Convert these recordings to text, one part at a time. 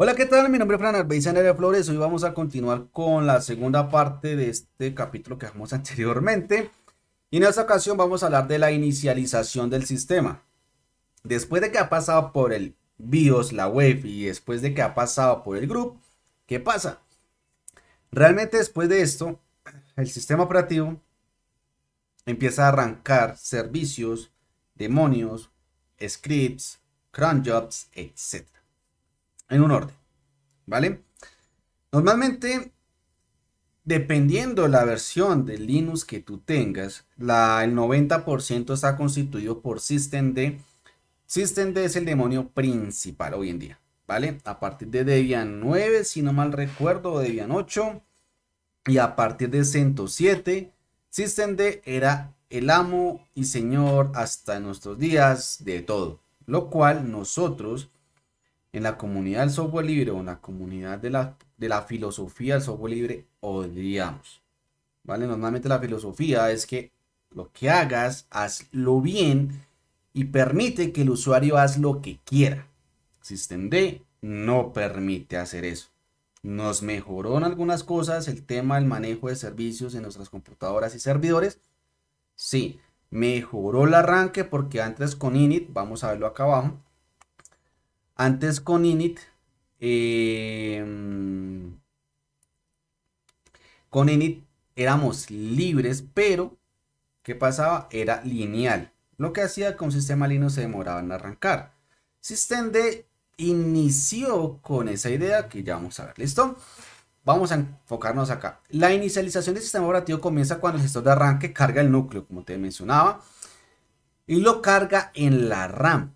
Hola, ¿qué tal? Mi nombre es Fran Arbeiza, de Flores. Hoy vamos a continuar con la segunda parte de este capítulo que dejamos anteriormente. Y en esta ocasión vamos a hablar de la inicialización del sistema. Después de que ha pasado por el BIOS, la web y después de que ha pasado por el group, ¿qué pasa? Realmente después de esto, el sistema operativo empieza a arrancar servicios, demonios, scripts, jobs, etc en un orden, ¿vale? Normalmente, dependiendo la versión de Linux que tú tengas, la, el 90% está constituido por systemd. Systemd es el demonio principal hoy en día, ¿vale? A partir de Debian 9, si no mal recuerdo, Debian 8, y a partir de 107, systemd era el amo y señor hasta nuestros días de todo, lo cual nosotros en la comunidad del software libre o en la comunidad de la, de la filosofía del software libre odiamos. ¿Vale? Normalmente la filosofía es que lo que hagas, hazlo bien y permite que el usuario haz lo que quiera. SystemD no permite hacer eso. Nos mejoró en algunas cosas el tema del manejo de servicios en nuestras computadoras y servidores. Sí, mejoró el arranque porque antes con init, vamos a verlo acá abajo, antes con init, em, con init éramos libres, pero ¿qué pasaba? Era lineal. Lo que hacía con sistema Linux se demoraba en arrancar. SystemD inició con esa idea que ya vamos a ver. ¿Listo? Vamos a enfocarnos acá. La inicialización del sistema operativo comienza cuando el gestor de arranque carga el núcleo, como te mencionaba, y lo carga en la RAM.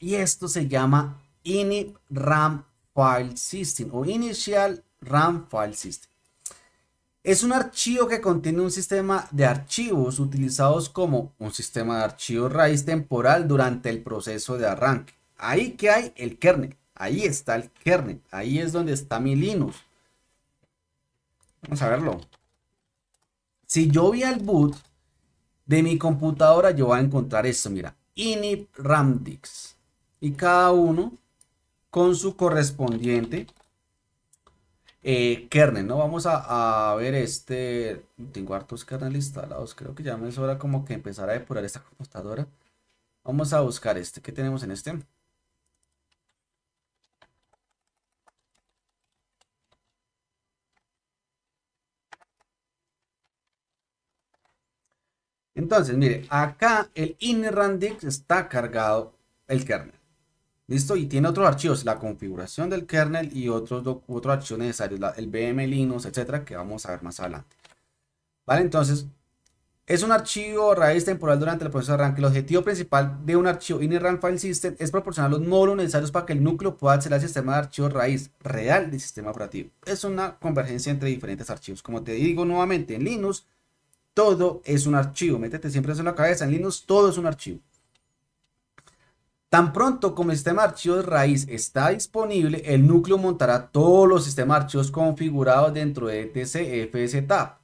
Y esto se llama init RAM File System o Initial RAM File System. Es un archivo que contiene un sistema de archivos utilizados como un sistema de archivos raíz temporal durante el proceso de arranque. Ahí que hay el kernel, ahí está el kernel, ahí es donde está mi Linux. Vamos a verlo. Si yo vi al boot de mi computadora, yo voy a encontrar esto, mira, init ramdix. Y cada uno con su correspondiente eh, kernel, ¿no? Vamos a, ver este, tengo hartos kernel instalados, creo que ya me sobra como que empezar a depurar esta computadora. Vamos a buscar este, ¿qué tenemos en este? Entonces, mire, acá el Inrandix. está cargado el kernel. Listo, y tiene otros archivos, la configuración del kernel y otros archivos necesarios, el BM Linux, etcétera, que vamos a ver más adelante. Vale, entonces, es un archivo raíz temporal durante el proceso de arranque. El objetivo principal de un archivo ram file system es proporcionar los módulos necesarios para que el núcleo pueda acceder al sistema de archivos raíz real del sistema operativo. Es una convergencia entre diferentes archivos. Como te digo nuevamente, en Linux todo es un archivo. Métete siempre eso en la cabeza. En Linux todo es un archivo. Tan pronto como el sistema de raíz está disponible, el núcleo montará todos los sistemas archivos configurados dentro de TCFZ.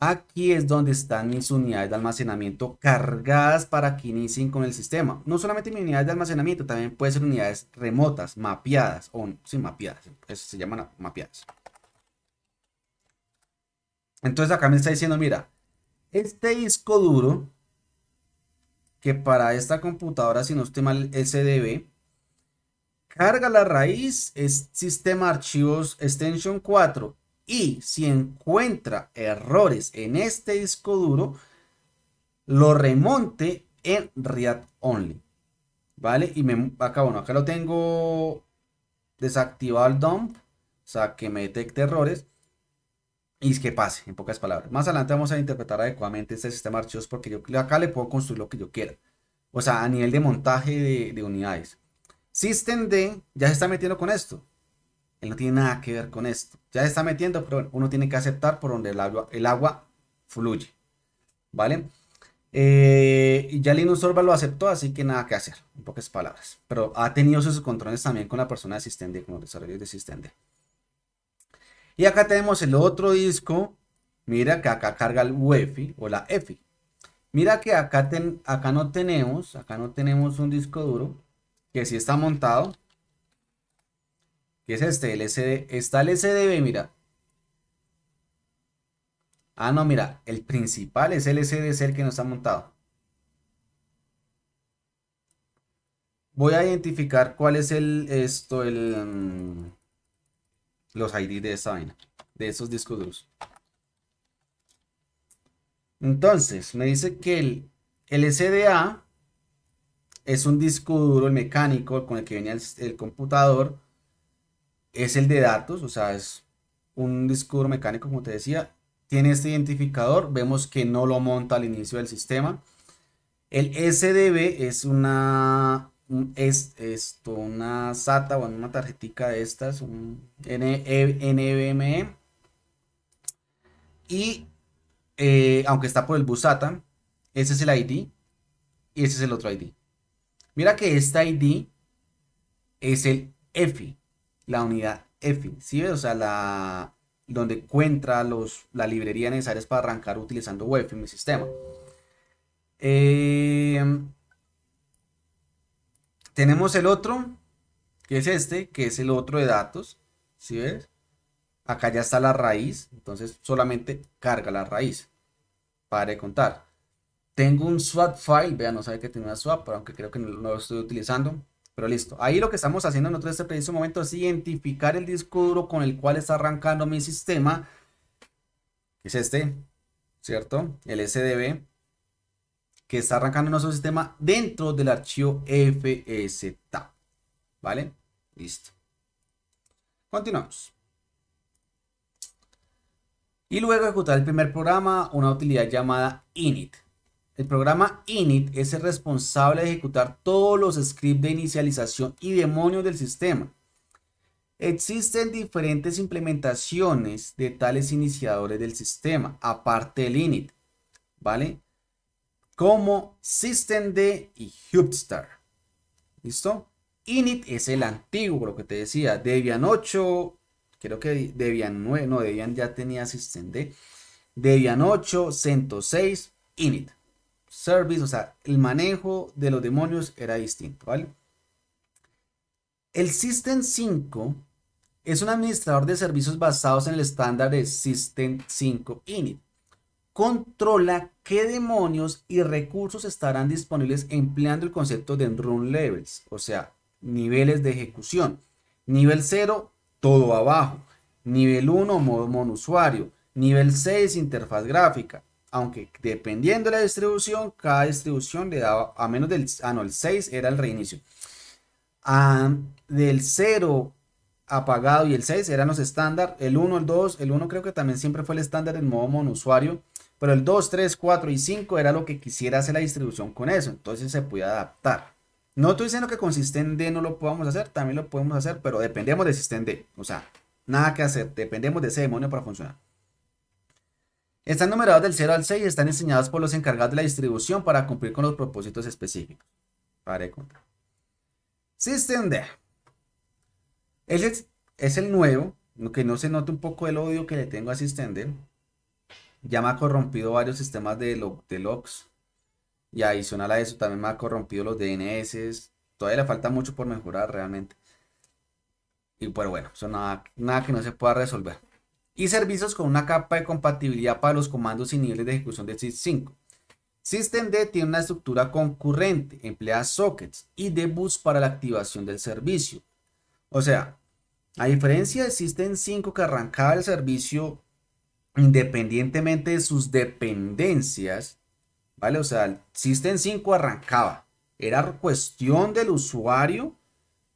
Aquí es donde están mis unidades de almacenamiento cargadas para que inicien con el sistema. No solamente mis unidades de almacenamiento, también pueden ser unidades remotas, mapeadas, o sí, mapeadas, eso se llaman mapeadas. Entonces acá me está diciendo, mira, este disco duro que para esta computadora, si no estoy mal, SDB, carga la raíz, sistema archivos extension 4 y si encuentra errores en este disco duro, lo remonte en React Only. ¿Vale? Y me, acá, bueno, acá lo tengo desactivado el dump, o sea, que me detecte errores y que pase, en pocas palabras. Más adelante vamos a interpretar adecuadamente este sistema de archivos porque yo acá le puedo construir lo que yo quiera. O sea, a nivel de montaje de, unidades. System SystemD ya se está metiendo con esto. Él no tiene nada que ver con esto. Ya se está metiendo, pero uno tiene que aceptar por donde el agua, el agua fluye. ¿Vale? Eh, y ya Linux inusorba lo aceptó, así que nada que hacer, en pocas palabras. Pero ha tenido sus controles también con la persona de SystemD, con los desarrolladores de SystemD. Y acá tenemos el otro disco. Mira que acá carga el UEFI o la EFI. Mira que acá, acá no tenemos, acá no tenemos un disco duro que sí está montado. Que es este, el SD. Está el SDB, mira. Ah, no, mira, el principal es el SD, es el que no está montado. Voy a identificar cuál es el, esto, el... Mm, los ID de esa vaina, de esos discos duros. Entonces, me dice que el, el SDA es un disco duro, el mecánico, con el que venía el, el computador, es el de datos, o sea, es un disco duro mecánico, como te decía, tiene este identificador, vemos que no lo monta al inicio del sistema. El SDB es una es, esto, una SATA, o una tarjetita de estas, un NVMe. E. Y eh, aunque está por el bus SATA, ese es el ID y ese es el otro ID. Mira que este ID es el EFI, la unidad EFI, ¿sí O sea, la, donde encuentra los, la librería necesaria para arrancar utilizando UEFI en mi sistema. Eh, tenemos el otro, que es este, que es el otro de datos. ¿Sí ves? Acá ya está la raíz, entonces solamente carga la raíz. Para contar. Tengo un swap file, vean, no sabe que tiene una swap, pero aunque creo que no, lo estoy utilizando. Pero listo, ahí lo que estamos haciendo nosotros en este preciso momento es identificar el disco duro con el cual está arrancando mi sistema, que es este, ¿cierto? El SDB que está arrancando nuestro sistema dentro del archivo FSTab. ¿Vale? Listo. Continuamos. Y luego ejecutar el primer programa, una utilidad llamada init. El programa init es el responsable de ejecutar todos los scripts de inicialización y demonios del sistema. Existen diferentes implementaciones de tales iniciadores del sistema, aparte del init, ¿vale? como systemd y hubstar. ¿Listo? Init es el antiguo, lo que te decía, Debian 8, creo que Debian 9, no, Debian ya tenía systemd. Debian 8, 106, init. Service, o sea, el manejo de los demonios era distinto, ¿vale? El System 5 es un administrador de servicios basados en el estándar de System 5 init controla qué demonios y recursos estarán disponibles empleando el concepto de run levels, o sea, niveles de ejecución. Nivel 0, todo abajo. Nivel 1, modo monusuario. Nivel 6, interfaz gráfica. Aunque dependiendo de la distribución, cada distribución le daba a menos del... Ah, no, el 6 era el reinicio. Ah, del 0 apagado y el 6 eran los estándar. El 1, el 2, el 1 creo que también siempre fue el estándar en modo monusuario. Pero el 2, 3, 4 y 5 era lo que quisiera hacer la distribución con eso. Entonces se puede adaptar. No estoy diciendo que con System D no lo podamos hacer, también lo podemos hacer, pero dependemos de System D. O sea, nada que hacer, dependemos de ese demonio para funcionar. Están numerados del 0 al 6 y están enseñados por los encargados de la distribución para cumplir con los propósitos específicos. Pare contar. System D. Es el, es el nuevo, que no se note un poco el odio que le tengo a System D ya me ha corrompido varios sistemas de, de logs. Y adicional a eso, también me ha corrompido los DNS. Todavía le falta mucho por mejorar realmente. Y pero pues bueno, eso nada, nada que no se pueda resolver. Y servicios con una capa de compatibilidad para los comandos y niveles de ejecución de System 5 SystemD tiene una estructura concurrente, emplea sockets y debuts para la activación del servicio. O sea, a diferencia de System 5 que arrancaba el servicio independientemente de sus dependencias, ¿vale? O sea, el System 5 arrancaba. Era cuestión del usuario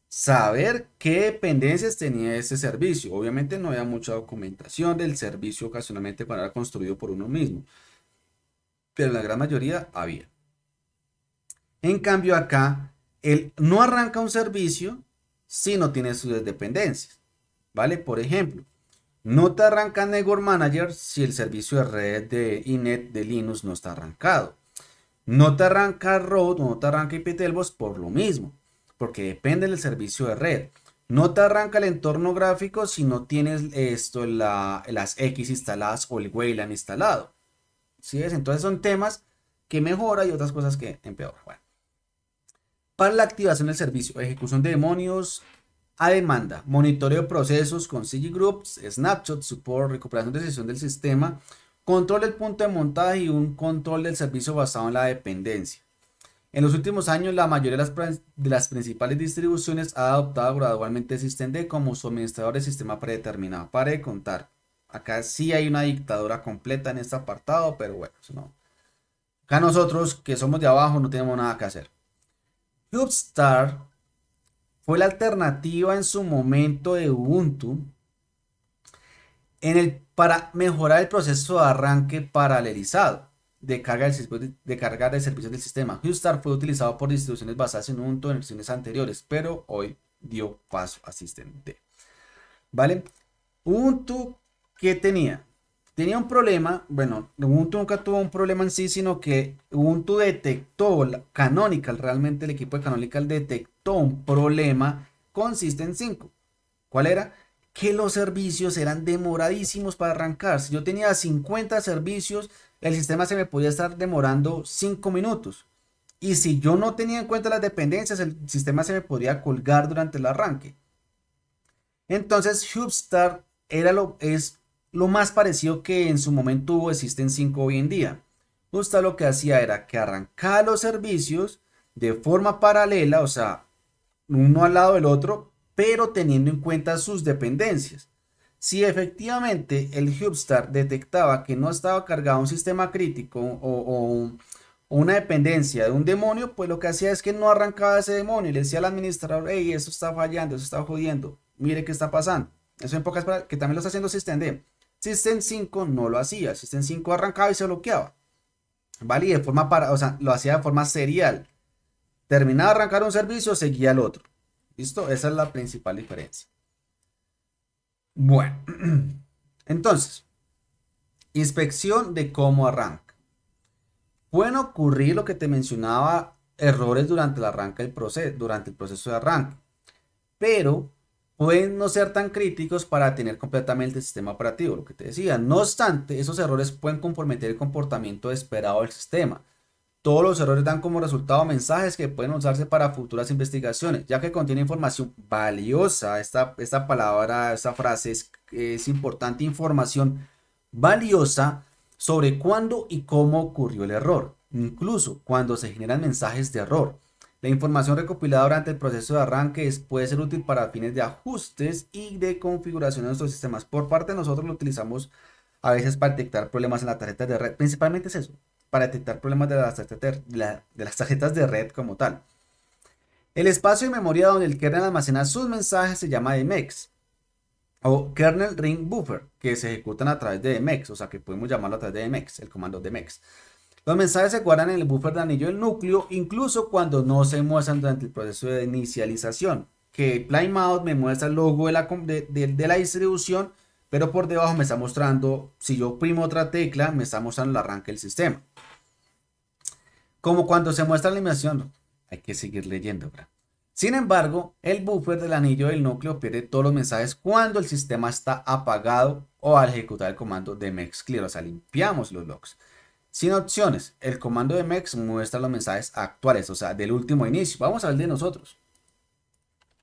saber qué dependencias tenía ese servicio. Obviamente no había mucha documentación del servicio ocasionalmente cuando era construido por uno mismo, pero la gran mayoría había. En cambio acá, él no arranca un servicio si no tiene sus dependencias, ¿vale? Por ejemplo, no te arranca Network Manager si el servicio de red de INET de Linux no está arrancado. No te arranca Road no te arranca IPTelbos por lo mismo, porque depende del servicio de red. No te arranca el entorno gráfico si no tienes esto, las X instaladas o el Wayland instalado. ¿Sí Entonces son temas que mejora y otras cosas que empeoran. Para la activación del servicio, ejecución de demonios, a demanda, monitoreo de procesos con CG Groups, snapshot, support, recuperación de sesión del sistema, control del punto de montaje y un control del servicio basado en la dependencia. En los últimos años, la mayoría de las, principales distribuciones ha adoptado gradualmente SystemD como suministrador de sistema predeterminado. Para de contar. Acá sí hay una dictadura completa en este apartado, pero bueno, eso no. Acá nosotros, que somos de abajo, no tenemos nada que hacer. Hubstar fue la alternativa en su momento de Ubuntu para mejorar el proceso de arranque paralelizado de carga, del, de carga de servicios del sistema. Hustar fue utilizado por distribuciones basadas en Ubuntu en versiones anteriores, pero hoy dio paso a Systemd. ¿Vale? Ubuntu, ¿qué tenía? tenía un problema, bueno, Ubuntu nunca tuvo un problema en sí, sino que Ubuntu detectó, Canonical, realmente el equipo de Canonical detectó un problema con en 5. ¿Cuál era? Que los servicios eran demoradísimos para arrancar. Si yo tenía 50 servicios, el sistema se me podía estar demorando 5 minutos. Y si yo no tenía en cuenta las dependencias, el sistema se me podía colgar durante el arranque. Entonces, Hubstar era lo, es lo más parecido que en su momento hubo existen cinco hoy en día. justo lo que hacía era que arrancaba los servicios de forma paralela, o sea, uno al lado del otro, pero teniendo en cuenta sus dependencias. Si efectivamente el Hubstar detectaba que no estaba cargado un sistema crítico o, una dependencia de un demonio, pues lo que hacía es que no arrancaba ese demonio y le decía al administrador, hey, eso está fallando, eso está jodiendo, mire qué está pasando. Eso en pocas palabras, que también lo está haciendo SystemD. System 5 no lo hacía. System 5 arrancaba y se bloqueaba. ¿Vale? Y de forma para, o sea, lo hacía de forma serial. Terminaba de arrancar un servicio, seguía el otro. ¿Listo? Esa es la principal diferencia. Bueno, entonces, inspección de cómo arranca. Pueden ocurrir lo que te mencionaba, errores durante el arranque del proceso, durante el proceso de arranque. Pero pueden no ser tan críticos para tener completamente el sistema operativo, lo que te decía. No obstante, esos errores pueden comprometer el comportamiento esperado del sistema. Todos los errores dan como resultado mensajes que pueden usarse para futuras investigaciones, ya que contiene información valiosa. Esta, esta palabra, esta frase es, es importante, información valiosa sobre cuándo y cómo ocurrió el error, incluso cuando se generan mensajes de error. La información recopilada durante el proceso de arranque puede ser útil para fines de ajustes y de configuración de nuestros sistemas. Por parte de nosotros lo utilizamos a veces para detectar problemas en las tarjetas de red. Principalmente es eso, para detectar problemas de las tarjetas de, red como tal. El espacio de memoria donde el kernel almacena sus mensajes se llama MX e o kernel ring buffer, que se ejecutan a través de MX, e o sea que podemos llamarlo a través de MX, e el comando MX. Los mensajes se guardan en el buffer de anillo del núcleo, incluso cuando no se muestran durante el proceso de inicialización. Que Plymouth me muestra el logo de la, distribución, pero por debajo me está mostrando, si yo primo otra tecla, me está mostrando el arranque del sistema. Como cuando se muestra la animación, hay que seguir leyendo. Sin embargo, el buffer del anillo del núcleo pierde todos los mensajes cuando el sistema está apagado o al ejecutar el comando de mexclear, o sea, limpiamos los logs. Sin opciones, el comando de MEX muestra los mensajes actuales, o sea, del último inicio. Vamos a ver de nosotros.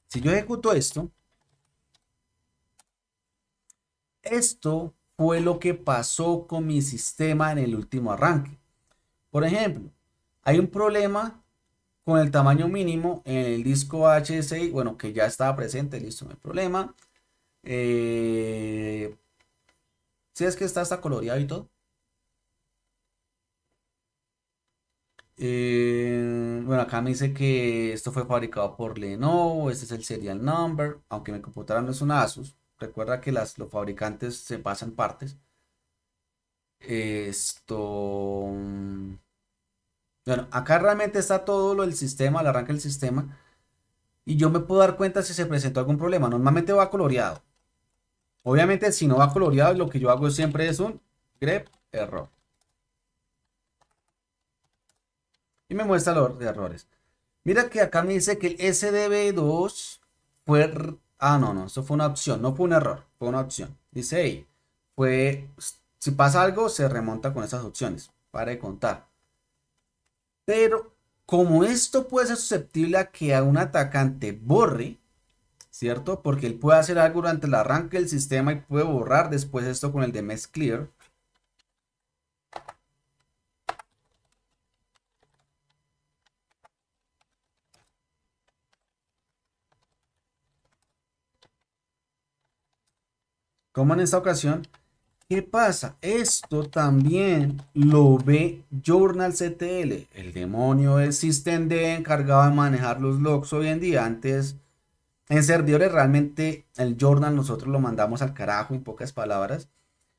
Si yo ejecuto esto, esto fue lo que pasó con mi sistema en el último arranque. Por ejemplo, hay un problema con el tamaño mínimo en el disco HSI, bueno, que ya estaba presente, listo, no hay problema. Eh, si es que está hasta coloreado y todo. Eh, bueno, acá me dice que esto fue fabricado por Lenovo, este es el serial number, aunque mi computadora no es una Asus, recuerda que los fabricantes se pasan partes. Esto... Mm, bueno, acá realmente está todo lo del sistema, el arranque del sistema, y yo me puedo dar cuenta si se presentó algún problema, normalmente va coloreado. Obviamente si no va coloreado, lo que yo hago siempre es un grep error. y me muestra los errores. Mira que acá me dice que el SDB2 fue... Ah, no, no, eso fue una opción, no fue un error, fue una opción. Dice, hey, fue... Si pasa algo, se remonta con esas opciones, para de contar. Pero como esto puede ser susceptible a que a un atacante borre, ¿cierto? Porque él puede hacer algo durante el arranque del sistema y puede borrar después esto con el de clear como en esta ocasión, ¿qué pasa? Esto también lo ve Journal CTL, el demonio del sistema encargado de manejar los logs hoy en día. Antes, en servidores realmente el Journal nosotros lo mandamos al carajo en pocas palabras.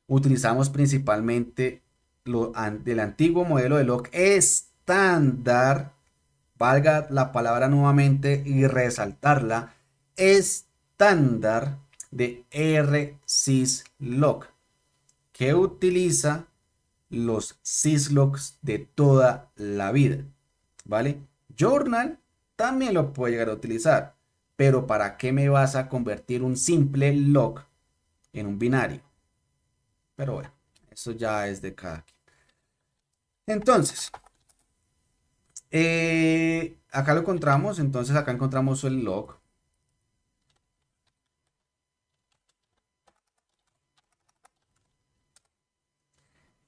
Utilizamos principalmente lo, del antiguo modelo de log estándar, valga la palabra nuevamente y resaltarla, estándar de rsyslog. que utiliza los syslogs de toda la vida, ¿vale? Journal también lo puede llegar a utilizar, pero ¿para qué me vas a convertir un simple log en un binario? Pero bueno, eso ya es de cada Entonces, eh, acá lo encontramos, entonces acá encontramos el log,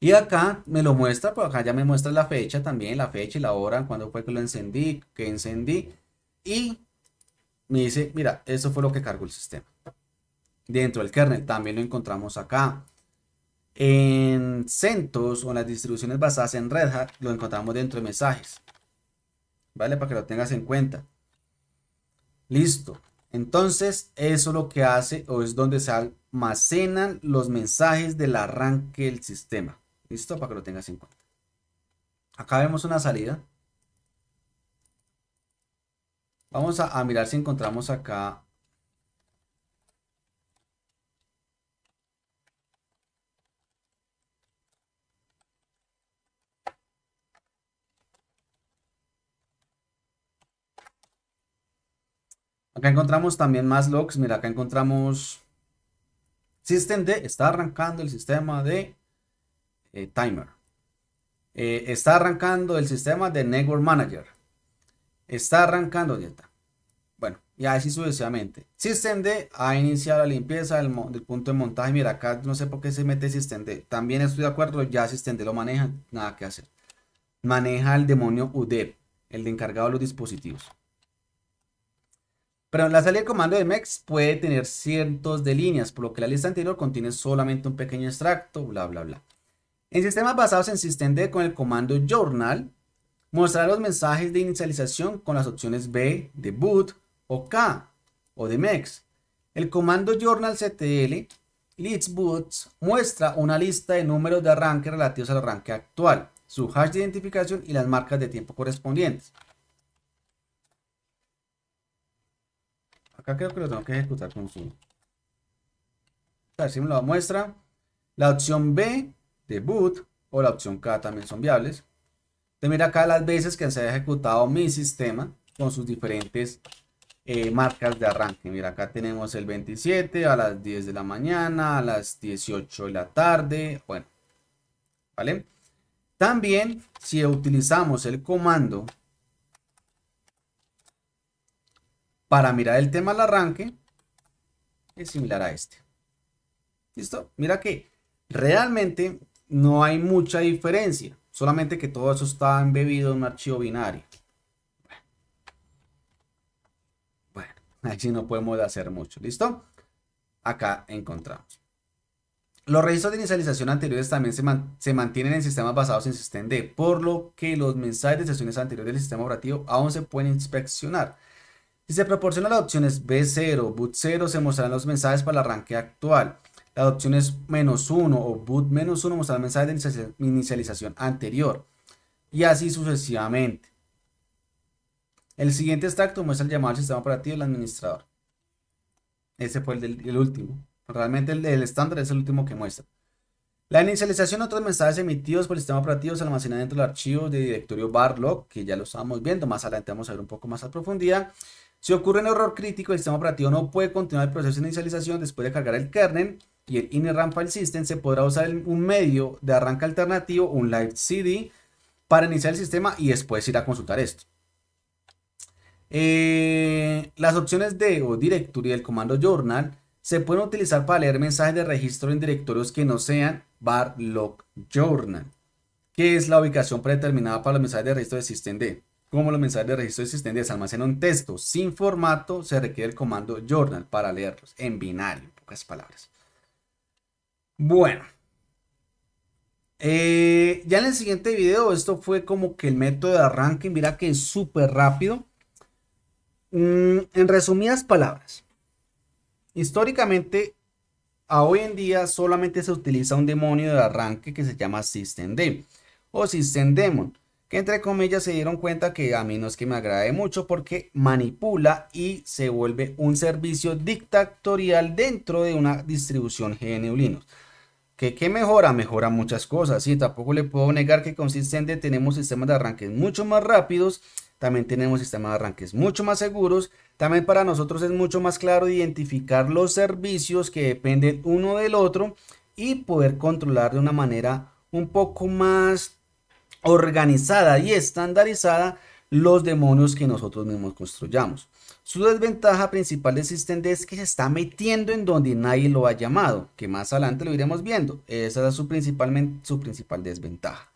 Y acá me lo muestra, por pues acá ya me muestra la fecha también, la fecha y la hora, cuando fue que lo encendí, que encendí. Y me dice, mira, eso fue lo que cargó el sistema. Dentro del kernel también lo encontramos acá. En CentOS o en las distribuciones basadas en Red Hat lo encontramos dentro de mensajes. ¿Vale? Para que lo tengas en cuenta. Listo. Entonces, eso lo que hace o es donde se almacenan los mensajes del arranque del sistema. Listo, para que lo tengas en cuenta. Acá vemos una salida. Vamos a, mirar si encontramos acá Acá encontramos también más logs. Mira, acá encontramos D Está arrancando el sistema de eh, timer. Eh, está arrancando el sistema de Network Manager. Está arrancando, está Bueno, y así sucesivamente. SystemD ha iniciado la limpieza del, punto de montaje. Mira, acá no sé por qué se mete SystemD. También estoy de acuerdo, ya SystemD lo maneja, nada que hacer. Maneja el demonio UDEP, el de encargado de los dispositivos. Pero la salida de comando de MEX puede tener cientos de líneas, por lo que la lista anterior contiene solamente un pequeño extracto, bla, bla, bla. En sistemas basados en SystemD con el comando journal, mostrar los mensajes de inicialización con las opciones B de boot o K o de mex. El comando journal ctl Leads Boots muestra una lista de números de arranque relativos al arranque actual, su hash de identificación y las marcas de tiempo correspondientes. Acá creo que lo tengo que ejecutar con su. A ver si me lo muestra. La opción B de boot. o la opción K también son viables. Te mira acá las veces que se ha ejecutado mi sistema con sus diferentes eh, marcas de arranque. Mira, acá tenemos el 27 a las 10 de la mañana, a las 18 de la tarde. Bueno, ¿vale? También, si utilizamos el comando para mirar el tema al arranque, es similar a este. ¿Listo? Mira que realmente no hay mucha diferencia, solamente que todo eso está embebido en un archivo binario. Bueno, aquí no podemos hacer mucho, ¿listo? Acá encontramos. Los registros de inicialización anteriores también se, se mantienen en sistemas basados en systemd, por lo que los mensajes de sesiones anteriores del sistema operativo aún se pueden inspeccionar. Si se proporcionan las opciones B0, boot 0, se mostrarán los mensajes para el arranque actual. La opción es menos 1 o boot menos 1 el mensaje de inicialización anterior. Y así sucesivamente. El siguiente extracto muestra el llamado al sistema operativo del administrador. Ese fue el, último. Realmente el del estándar es el último que muestra. La inicialización de otros mensajes emitidos por el sistema operativo se almacena dentro del archivo de directorio barlog, que ya lo estábamos viendo, más adelante vamos a ver un poco más a profundidad. Si ocurre un error crítico, el sistema operativo no puede continuar el proceso de inicialización después de cargar el kernel y el in File System, se podrá usar un medio de arranque alternativo, un Live CD, para iniciar el sistema y después ir a consultar esto. Eh, las opciones de o directory del comando journal se pueden utilizar para leer mensajes de registro en directorios que no sean bar log journal, que es la ubicación predeterminada para los mensajes de registro de systemd. Como los mensajes de registro de systemd se almacenan en texto sin formato, se requiere el comando journal para leerlos en binario, en pocas palabras. Bueno. Eh, ya en el siguiente video, esto fue como que el método de arranque. Mira que es súper rápido. Mm, en resumidas palabras, históricamente a hoy en día solamente se utiliza un demonio de arranque que se llama SystemD o SystemDemon, que entre comillas se dieron cuenta que a mí no es que me agrade mucho porque manipula y se vuelve un servicio dictatorial dentro de una distribución GNU Linux. ¿Qué, mejora? Mejora muchas cosas, y tampoco le puedo negar que consistente tenemos sistemas de arranques mucho más rápidos, también tenemos sistemas de arranques mucho más seguros, también para nosotros es mucho más claro identificar los servicios que dependen uno del otro y poder controlar de una manera un poco más organizada y estandarizada los demonios que nosotros mismos construyamos. Su desventaja principal de Systemd es que se está metiendo en donde nadie lo ha llamado, que más adelante lo iremos viendo. Esa es su, principalmente, su principal desventaja.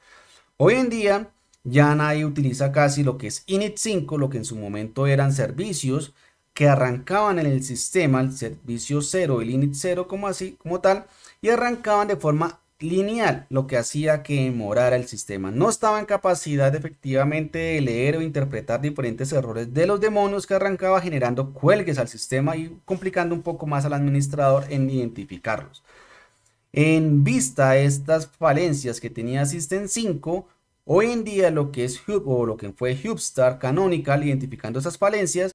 Hoy en día ya nadie utiliza casi lo que es Init 5, lo que en su momento eran servicios que arrancaban en el sistema, el servicio 0, el init 0 como así, como tal, y arrancaban de forma lineal, lo que hacía que morara el sistema. No estaba en capacidad efectivamente de leer o interpretar diferentes errores de los demonios que arrancaba generando cuelgues al sistema y complicando un poco más al administrador en identificarlos. En vista a estas falencias que tenía System 5, hoy en día lo que es Hub o lo que fue Hubstar Canonical identificando esas falencias